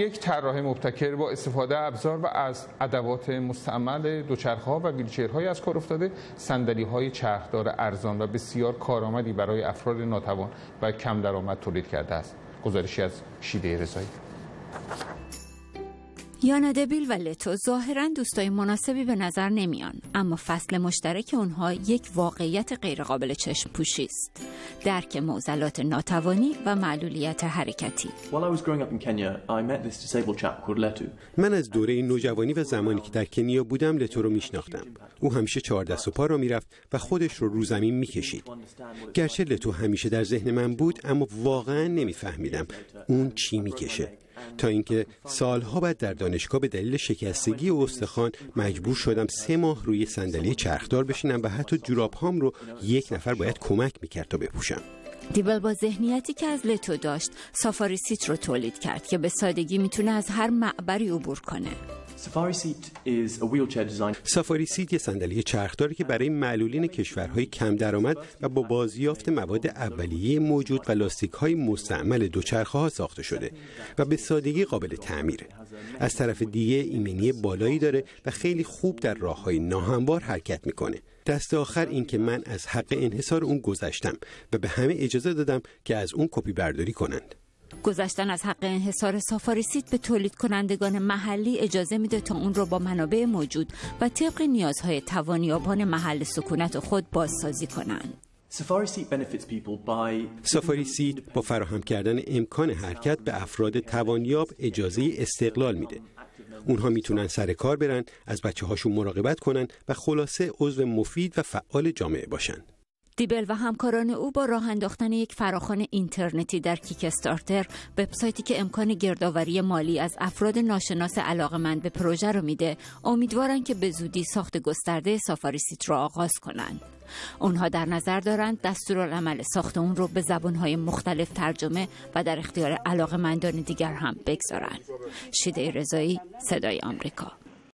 یک طراح مبتکر با استفاده ابزار و از ادوات مستعمل دوچرخه‌ها و ویلچرهای از کار افتاده صندلی‌های چرخدار ارزان و بسیار کارآمدی برای افراد ناتوان و کم درآمد تولید کرده است گزارشی از شیده رضایی یانا دبیل و لتو ظاهرا دوستای مناسبی به نظر نمیان اما فصل مشترک اونها یک واقعیت غیرقابل چشم پوشی است درک معضلات ناتوانی و معلولیت حرکتی من از دوره نوجوانی و زمانی که در کنیا بودم لتو رو میشناختم او همیشه چهار دست و پا را میرفت و خودش رو رو زمین میکشید گرچه لتو همیشه در ذهن من بود اما واقعا نمیفهمیدم اون چی میکشه تا اینکه سالها بعد در دانشگاه به دلیل شکستگی استخوان مجبور شدم سه ماه روی صندلی چرخدار بشینم و حتی جوراب هام رو یک نفر باید کمک میکرد تا بپوشم دیبل با ذهنیتی که از لتو داشت سافاری سیت رو تولید کرد که به سادگی میتونه از هر معبری عبور کنه سفاری سیت یه صندلی چرخداره که برای معلولین کشورهای کم درآمد و با بازیافت مواد اولیه موجود و لاستیک های مستعمل دوچرخه ها ساخته شده و به سادگی قابل تعمیره از طرف دیگه ایمنی بالایی داره و خیلی خوب در راه های ناهموار حرکت میکنه دست آخر این که من از حق انحصار اون گذشتم و به همه اجازه دادم که از اون کپی برداری کنند گذشتن از حق انحصار سافاریسیت به تولید کنندگان محلی اجازه میده تا اون رو با منابع موجود و طبق نیازهای توانیابان محل سکونت خود بازسازی کنند. سفاری سید با فراهم کردن امکان حرکت به افراد توانیاب اجازه استقلال میده اونها میتونن سر کار برن از بچه هاشون مراقبت کنن و خلاصه عضو مفید و فعال جامعه باشن دیبل و همکاران او با راه انداختن یک فراخوان اینترنتی در کیکستارتر وبسایتی که امکان گردآوری مالی از افراد ناشناس علاقمند به پروژه رو میده امیدوارن که به زودی ساخت گسترده سافاری را آغاز کنند اونها در نظر دارند دستورالعمل ساخت اون رو به زبانهای مختلف ترجمه و در اختیار علاقمندان دیگر هم بگذارند شیده رضایی صدای آمریکا